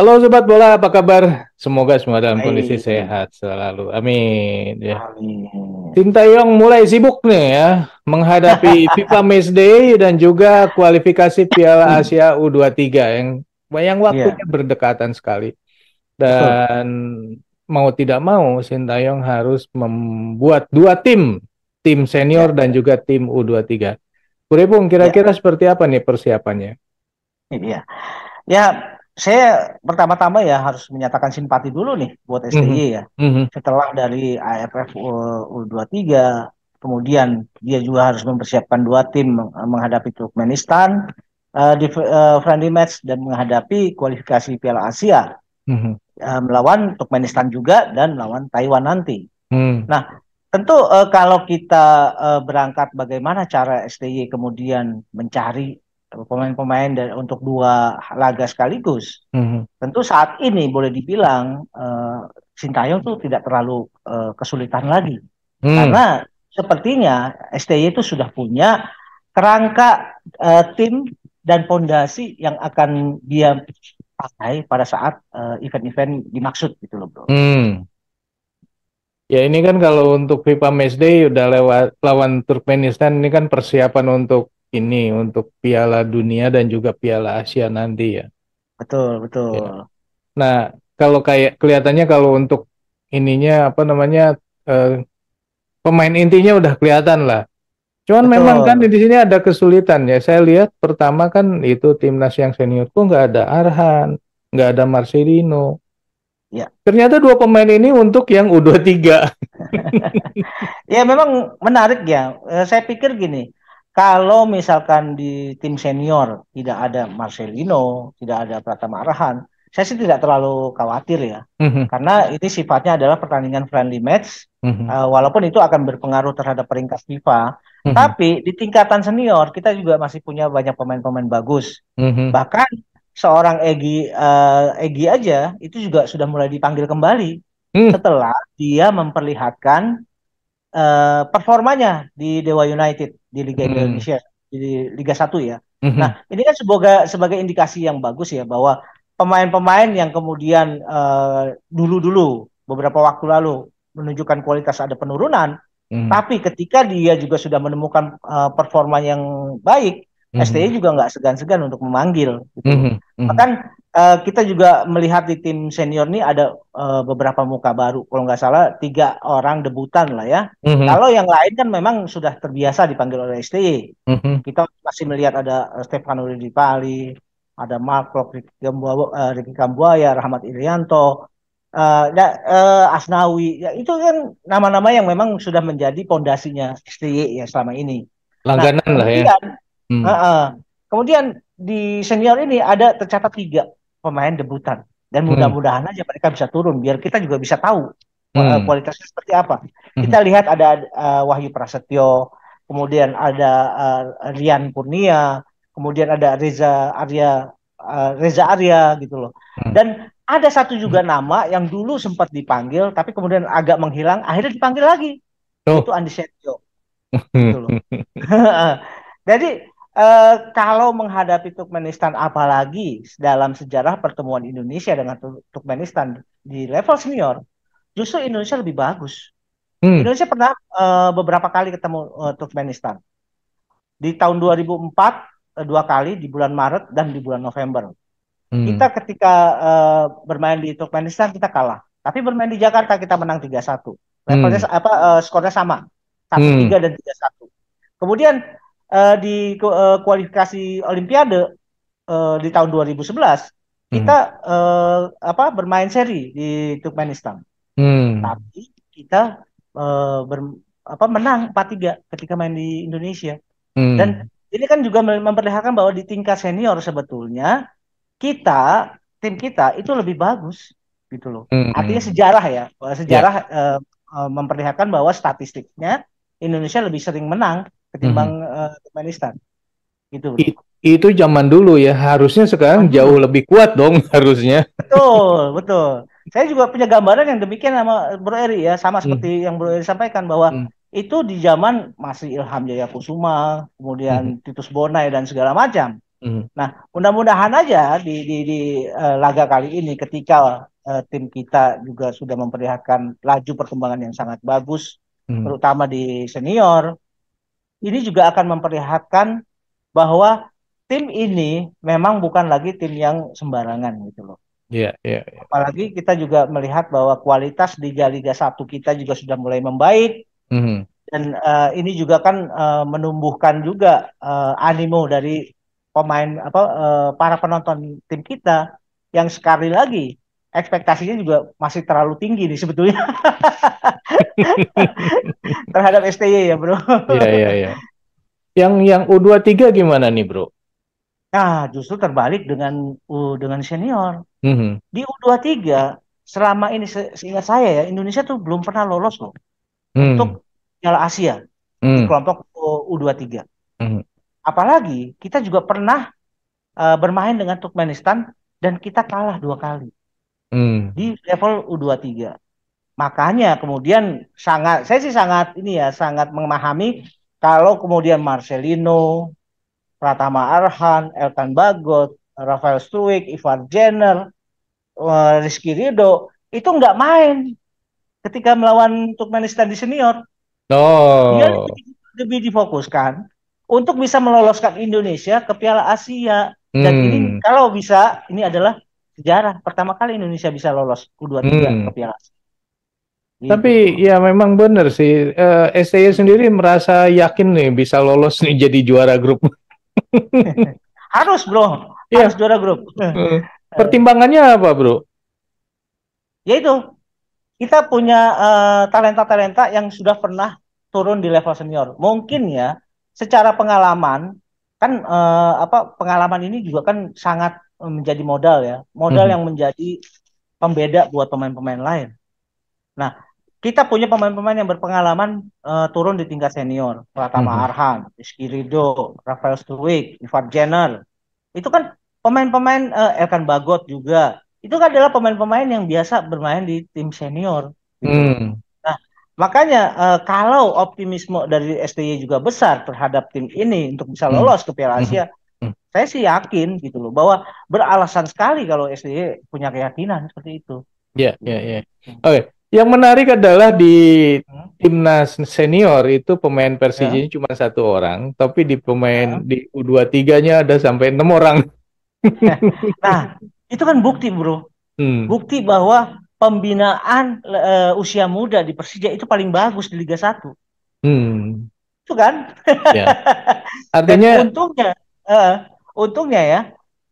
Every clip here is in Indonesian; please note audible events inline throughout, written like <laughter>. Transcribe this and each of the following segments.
Halo Sobat Bola, apa kabar? Semoga semua dalam kondisi sehat selalu. Amin. Ya. Amin. Tim Tayong mulai sibuk nih ya, menghadapi <laughs> FIFA Match Day dan juga kualifikasi Piala hmm. Asia U23 yang yang iya. waktunya yeah. berdekatan sekali. Dan Betul. mau tidak mau, Sintayong harus membuat dua tim, tim senior yeah. dan juga tim U23. Kurepung, kira-kira yeah. seperti apa nih persiapannya? Iya. Ya, saya pertama-tama ya harus menyatakan simpati dulu nih buat STI mm -hmm. ya. Mm -hmm. Setelah dari AFF U23, kemudian dia juga harus mempersiapkan dua tim menghadapi Turkmenistan uh, di uh, friendly match dan menghadapi kualifikasi Piala Asia mm -hmm. uh, melawan Turkmenistan juga dan melawan Taiwan nanti. Mm. Nah, tentu uh, kalau kita uh, berangkat bagaimana cara STI kemudian mencari pemain-pemain dan untuk dua laga sekaligus. Mm -hmm. Tentu saat ini boleh dibilang uh, Sintayong tuh tidak terlalu uh, kesulitan lagi. Mm. Karena sepertinya STY itu sudah punya kerangka uh, tim dan fondasi yang akan dia pakai pada saat event-event uh, dimaksud gitu loh, Bro. Mm. Ya ini kan kalau untuk FIFA Matchday udah lewat lawan Turkmenistan ini kan persiapan untuk ini untuk Piala Dunia dan juga Piala Asia nanti ya. Betul, ya. betul. Ya. Nah, kalau kayak kelihatannya kalau untuk ininya apa namanya eh, pemain intinya udah kelihatan lah. Cuman betul. memang kan di sini ada kesulitan ya. Saya lihat pertama kan itu timnas yang senior seniorku nggak ada Arhan, nggak ada Marcelino. Ya. Ternyata dua pemain ini untuk yang U23. <laughs> ya memang menarik ya. Eh, saya pikir gini, kalau misalkan di tim senior tidak ada Marcelino, tidak ada Pratama Arahan, saya sih tidak terlalu khawatir ya, mm-hmm. karena ini sifatnya adalah pertandingan friendly match, mm-hmm. uh, walaupun itu akan berpengaruh terhadap peringkat FIFA. Mm-hmm. Tapi di tingkatan senior kita juga masih punya banyak pemain-pemain bagus. Mm-hmm. Bahkan seorang Egi uh, Egi aja itu juga sudah mulai dipanggil kembali mm. setelah dia memperlihatkan Eh, performanya di Dewa United di Liga hmm. Indonesia di Liga 1 ya. Hmm. Nah, ini kan sebagai sebagai indikasi yang bagus ya bahwa pemain-pemain yang kemudian eh, dulu-dulu uh, beberapa waktu lalu menunjukkan kualitas ada penurunan, hmm. tapi ketika dia juga sudah menemukan uh, performa yang baik, hmm. STI juga nggak segan-segan untuk memanggil. Gitu. mm Hmm. Bahkan uh, kita juga melihat di tim senior ini ada uh, beberapa muka baru, kalau nggak salah tiga orang debutan lah ya. Hmm. hmm. Kalau yang lain kan memang sudah terbiasa dipanggil oleh STI. Hmm, hmm. Kita masih melihat ada eh, Stefano Pali, ada Mark Lok, Ricky Kambuaya, Rahmat Irianto, uh, uh, Asnawi, ya, itu kan nama-nama yang memang sudah menjadi pondasinya sti ya selama ini. Langganan nah, lah ya. Hmm. Uh -uh. Kemudian di senior ini ada tercatat tiga pemain debutan dan hmm. mudah-mudahan hmm. aja mereka bisa turun biar kita juga bisa tahu eh, hmm. kualitasnya seperti apa. Hmm. Kita lihat ada uh, Wahyu Prasetyo, kemudian ada uh, Rian Purnia kemudian ada Reza Arya uh, Reza Arya gitu loh. Hmm. Dan ada satu juga hmm. nama yang dulu sempat dipanggil tapi kemudian agak menghilang akhirnya dipanggil lagi. Oh. Itu Andi Setio. <laughs> gitu loh. <laughs> Jadi eh, kalau menghadapi Turkmenistan apalagi dalam sejarah pertemuan Indonesia dengan Turkmenistan di level senior, justru Indonesia lebih bagus. Hmm. Indonesia pernah eh, beberapa kali ketemu eh, Turkmenistan. Di tahun 2004 eh, dua kali di bulan Maret dan di bulan November. Hmm. Kita ketika eh, bermain di Turkmenistan kita kalah, tapi bermain di Jakarta kita menang 3-1. Hmm. Levelnya hmm. apa eh, skornya sama. 1-3 hmm. dan 3-1. Kemudian uh, di uh, kualifikasi Olimpiade uh, di tahun 2011 hmm. kita uh, apa bermain seri di Turkmenistan. Hmm. Tapi kita uh, ber, apa menang 4-3 ketika main di Indonesia. Hmm. Dan ini kan juga memperlihatkan bahwa di tingkat senior sebetulnya kita tim kita itu lebih bagus gitu loh. Hmm. Artinya sejarah ya, ya. sejarah yeah. uh, memperlihatkan bahwa statistiknya Indonesia lebih sering menang ketimbang hmm. uh, Turkmenistan. Gitu. It, itu zaman dulu ya, harusnya sekarang jauh lebih kuat dong <laughs> harusnya. Betul, betul. Saya juga punya gambaran yang demikian sama Bro Eri ya, sama mm. seperti hmm. yang Bro Eri sampaikan bahwa hmm. itu di zaman masih Ilham Jaya Kusuma, kemudian hmm. Titus Bonai dan segala macam. Hmm. Nah, mudah-mudahan aja di di, di uh, laga kali ini ketika uh, tim kita juga sudah memperlihatkan laju perkembangan yang sangat bagus, hmm. terutama di senior ini juga akan memperlihatkan bahwa tim ini memang bukan lagi tim yang sembarangan gitu loh. Iya, yeah, iya. Yeah, yeah. Apalagi kita juga melihat bahwa kualitas di liga satu kita juga sudah mulai membaik. Mm -hmm. Dan uh, ini juga kan uh, menumbuhkan juga uh, animo dari pemain apa uh, para penonton tim kita yang sekali lagi ekspektasinya juga masih terlalu tinggi nih sebetulnya <laughs> terhadap STY ya bro. Iya iya iya. Yang yang U23 gimana nih bro? Nah justru terbalik dengan U dengan senior. Mm -hmm. Di U23 selama ini se seingat saya ya Indonesia tuh belum pernah lolos loh mm. untuk Piala Asia mm. di kelompok U23. Mm. Mm-hmm. Apalagi kita juga pernah uh, bermain dengan Turkmenistan dan kita kalah dua kali hmm. di level U23. Makanya kemudian sangat saya sih sangat ini ya sangat memahami kalau kemudian Marcelino, Pratama Arhan, Elkan Bagot, Rafael Struik, Ivar Jenner, eh, Rizky Rido itu nggak main ketika melawan Turkmenistan di senior. Oh. Dia lebih difokuskan untuk bisa meloloskan Indonesia ke Piala Asia. Dan hmm. ini kalau bisa ini adalah sejarah pertama kali Indonesia bisa lolos U23 hmm. ke Piala Asia. Gitu. Tapi ya memang benar sih. Uh, eh, STY sendiri merasa yakin nih bisa lolos nih jadi juara grup. <laughs> harus bro, yeah. harus juara grup. Eh, <laughs> eh. pertimbangannya apa bro? Ya itu, kita punya talenta-talenta uh, yang sudah pernah turun di level senior. Mungkin ya, secara pengalaman kan uh, apa pengalaman ini juga kan sangat menjadi modal ya, modal hmm. yang menjadi pembeda buat pemain-pemain lain. Nah, kita punya pemain-pemain yang berpengalaman uh, turun di tingkat senior, Pratama hmm. Arhan, Rizky Rido, Rafael Struik, Ivar Jenner. Itu kan pemain-pemain uh, Elkan Bagot juga. Itu kan adalah pemain-pemain yang biasa bermain di tim senior. Gitu. Hmm. Nah, makanya uh, kalau optimisme dari STY juga besar terhadap tim ini untuk bisa hmm. lolos hmm. ke Piala Asia, hmm saya sih yakin gitu loh bahwa beralasan sekali kalau SDY punya keyakinan seperti itu. Iya, iya, iya. Oke. Yang menarik adalah di hmm? timnas senior itu pemain Persija yeah. cuma satu orang, tapi di pemain yeah. di U23-nya ada sampai enam orang. <laughs> nah, itu kan bukti, Bro. Hmm. Bukti bahwa pembinaan uh, usia muda di Persija itu paling bagus di Liga 1. Hmm. Itu kan? Ya. Artinya <laughs> Dan untungnya uh, untungnya ya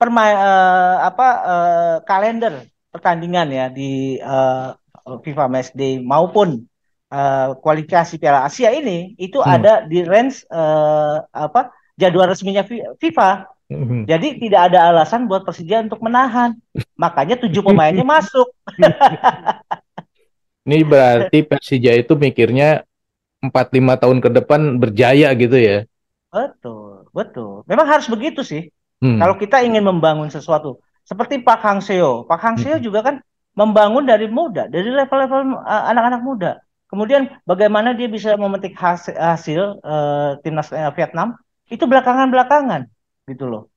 perma uh, apa uh, kalender pertandingan ya di uh, FIFA Matchday maupun uh, kualifikasi Piala Asia ini itu hmm. ada di range uh, apa jadwal resminya FIFA. Hmm. Jadi tidak ada alasan buat Persija untuk menahan. Makanya tujuh pemainnya <laughs> masuk. <laughs> ini berarti Persija itu mikirnya 4 5 tahun ke depan berjaya gitu ya. Betul. Betul. Memang harus begitu sih. Hmm. Kalau kita ingin membangun sesuatu, seperti Pak Hang Seo, Pak Hang Seo hmm. juga kan membangun dari muda, dari level-level eh, anak-anak muda. Kemudian bagaimana dia bisa memetik hasil, hasil uh, eh, timnas uh, Vietnam itu belakangan-belakangan gitu loh.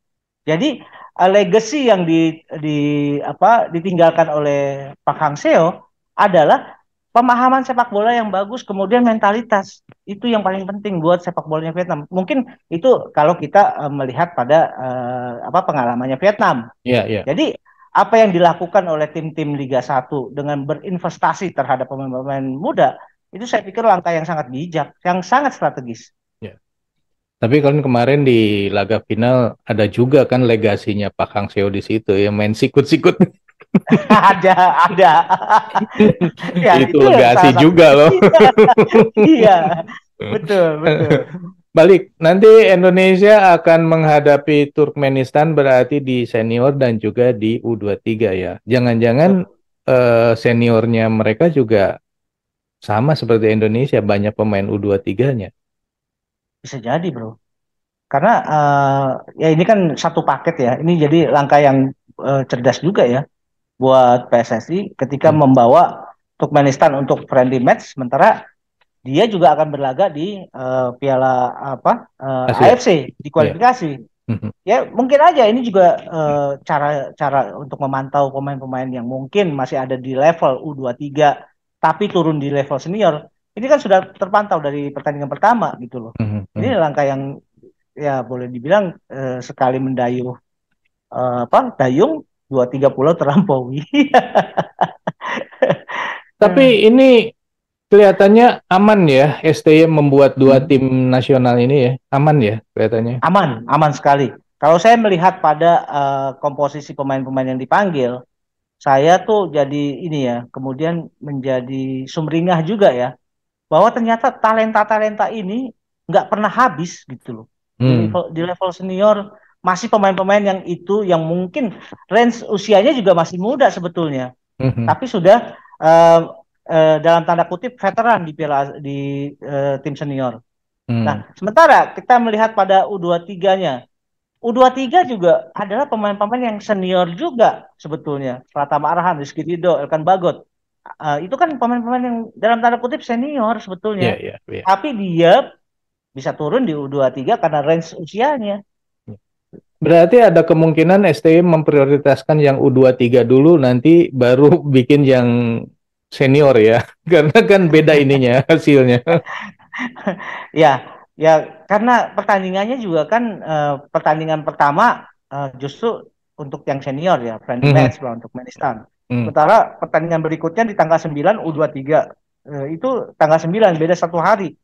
Jadi uh, legacy yang di, di apa ditinggalkan oleh Pak Hang Seo adalah pemahaman sepak bola yang bagus, kemudian mentalitas itu yang paling penting buat sepak bolanya Vietnam. Mungkin itu kalau kita uh, melihat pada uh, apa pengalamannya Vietnam. Iya, yeah, Yeah. Jadi apa yang dilakukan oleh tim-tim Liga 1 dengan berinvestasi terhadap pemain-pemain muda itu saya pikir langkah yang sangat bijak, yang sangat strategis. Iya. Tapi kalau kemarin di laga final ada juga kan legasinya Pak Kang Seo di situ yang main sikut-sikut. <laughs> <laughs> ada ada <laughs> ya, itu, itu legasi juga loh <laughs> iya, iya betul betul balik nanti Indonesia akan menghadapi Turkmenistan berarti di senior dan juga di U23 ya jangan-jangan uh, seniornya mereka juga sama seperti Indonesia banyak pemain U23-nya bisa jadi bro karena uh, ya ini kan satu paket ya ini jadi langkah yang uh, cerdas juga ya buat PSSI ketika hmm. membawa Turkmenistan untuk friendly match sementara dia juga akan berlaga di uh, Piala apa uh, eh, AFC di iya. kualifikasi. Yeah. Hmm. Ya mungkin aja ini juga cara eh, cara cara untuk memantau pemain-pemain yang mungkin masih ada di level U23 tapi turun di level senior. Ini kan sudah terpantau dari pertandingan pertama gitu loh. Hmm, hmm, ini langkah yang ya boleh dibilang uh, sekali mendayuh uh, apa dayung dua tiga pulau terlampaui. <laughs> Tapi hmm. ini kelihatannya aman ya STY membuat dua hmm. tim nasional ini ya aman ya kelihatannya. Aman, aman sekali. Kalau saya melihat pada uh, komposisi pemain-pemain yang dipanggil, saya tuh jadi ini ya, kemudian menjadi sumringah juga ya, bahwa ternyata talenta-talenta ini nggak pernah habis gitu loh. Hmm. Di, level, di level senior masih pemain-pemain yang itu yang mungkin range usianya juga masih muda sebetulnya, mm-hmm. tapi sudah uh, uh, dalam tanda kutip veteran di piala di uh, tim senior. Mm. Nah, sementara kita melihat pada U23-nya, U23 juga adalah pemain-pemain yang senior juga sebetulnya, Pratama Arhan, Rizky dido Elkan Bagot. Uh, itu kan pemain-pemain yang dalam tanda kutip senior sebetulnya, yeah, yeah, yeah. tapi dia bisa turun di U23 karena range usianya. Berarti ada kemungkinan STI memprioritaskan yang U23 dulu nanti baru <laughs> bikin yang senior ya. <laughs> Karena kan beda ininya <laughs> hasilnya. ya, ya karena pertandingannya juga kan uh, pertandingan pertama uh, justru untuk yang senior ya, friendly -hmm. match lah untuk Manistan. Mm. Sementara pertandingan berikutnya di tanggal 9 U23 uh, itu tanggal 9 beda satu hari.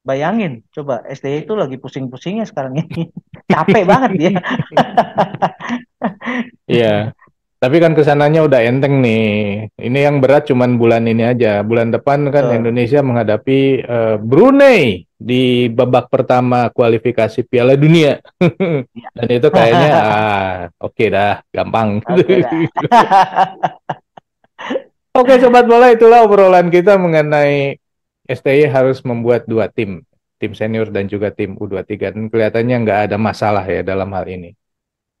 Bayangin, coba STI itu lagi pusing-pusingnya sekarang ini. <laughs> Capek banget dia. <laughs> Iya. Tapi kan kesananya udah enteng nih. Ini yang berat cuman bulan ini aja. Bulan depan kan so. Indonesia menghadapi uh, Brunei di babak pertama kualifikasi Piala Dunia. Iya. <laughs> Dan itu kayaknya ah, oke okay dah, gampang. Okay dah. Oke sobat bola itulah obrolan kita mengenai STI harus membuat dua tim, tim senior dan juga tim U23. Dan kelihatannya nggak ada masalah ya dalam hal ini.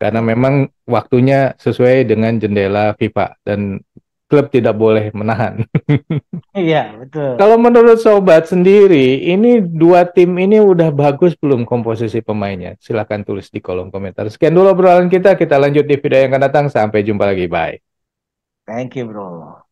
Karena memang waktunya sesuai dengan jendela FIFA dan klub tidak boleh menahan. <laughs> iya, betul. Kalau menurut sobat sendiri, ini dua tim ini udah bagus belum komposisi pemainnya? Silahkan tulis di kolom komentar. Sekian dulu obrolan kita, kita lanjut di video yang akan datang. Sampai jumpa lagi, bye. Thank you, bro.